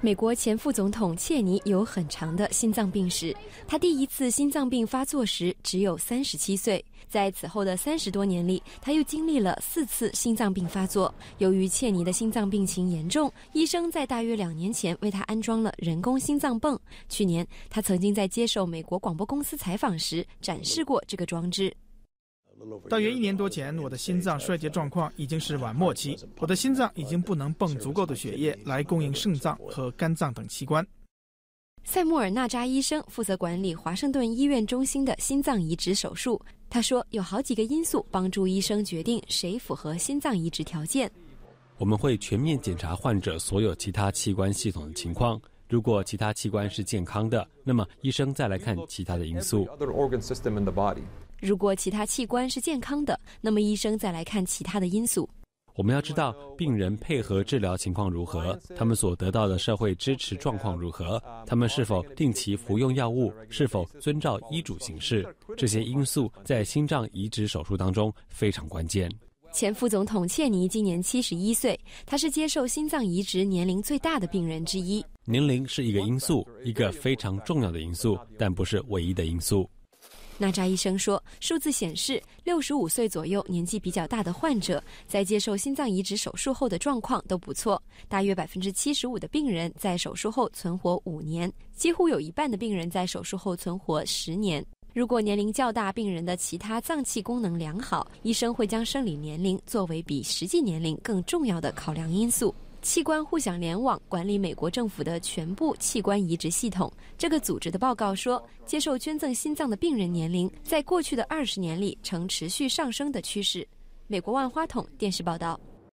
美国前副总统切尼有很长的心脏病史，他第一次心脏病发作时只有三十七岁，在此后的三十多年里，他又经历了四次心脏病发作。由于切尼的心脏病情严重，医生在大约两年前为他安装了人工心脏泵。去年，他曾经在接受美国广播公司采访时展示过这个装置。大约一年多前，我的心脏衰竭状况已经是晚末期，我的心脏已经不能泵足够的血液来供应肾脏和肝脏等器官。塞穆尔纳扎医生负责管理华盛顿医院中心的心脏移植手术。他说，有好几个因素帮助医生决定谁符合心脏移植条件。我们会全面检查患者所有其他器官系统的情况。如果其他器官是健康的，那么医生再来看其他的因素。如果其他器官是健康的，那么医生再来看其他的因素。我们要知道病人配合治疗情况如何，他们所得到的社会支持状况如何，他们是否定期服用药物，是否遵照医嘱行事。这些因素在心脏移植手术当中非常关键。前副总统切尼今年七十一岁，他是接受心脏移植年龄最大的病人之一。年龄是一个因素，一个非常重要的因素，但不是唯一的因素。纳扎医生说，数字显示，六十五岁左右年纪比较大的患者在接受心脏移植手术后的状况都不错。大约百分之七十五的病人在手术后存活五年，几乎有一半的病人在手术后存活十年。如果年龄较大，病人的其他脏器功能良好，医生会将生理年龄作为比实际年龄更重要的考量因素。器官互享联网管理美国政府的全部器官移植系统。这个组织的报告说，接受捐赠心脏的病人年龄在过去的二十年里呈持续上升的趋势。美国万花筒电视报道。